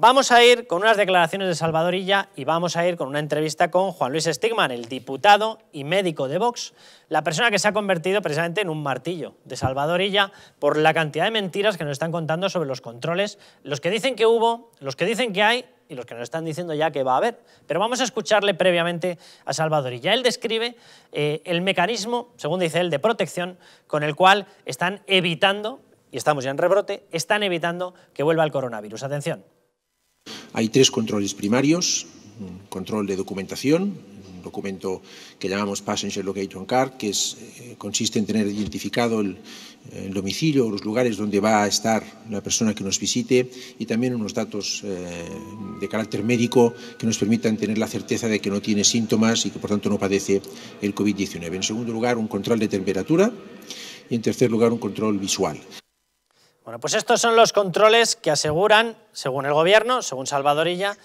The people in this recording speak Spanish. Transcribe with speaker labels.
Speaker 1: Vamos a ir con unas declaraciones de Salvadorilla y vamos a ir con una entrevista con Juan Luis Stigman, el diputado y médico de Vox, la persona que se ha convertido precisamente en un martillo de Salvadorilla por la cantidad de mentiras que nos están contando sobre los controles, los que dicen que hubo, los que dicen que hay y los que nos están diciendo ya que va a haber. Pero vamos a escucharle previamente a Salvadorilla. Él describe eh, el mecanismo, según dice él, de protección con el cual están evitando, y estamos ya en rebrote, están evitando que vuelva el coronavirus. Atención.
Speaker 2: Hay tres controles primarios, un control de documentación, un documento que llamamos Passenger Location Card, que eh, consiste en tener identificado el, eh, domicilio o los lugares donde va a estar la persona que nos visite y también unos datos eh, de carácter médico que nos permitan tener la certeza de que no tiene síntomas y que por tanto no padece el COVID-19. En segundo lugar, un control de temperatura y en tercer lugar, un control visual.
Speaker 1: Bueno, pues estos son los controles que aseguran, según el gobierno, según Salvadorilla,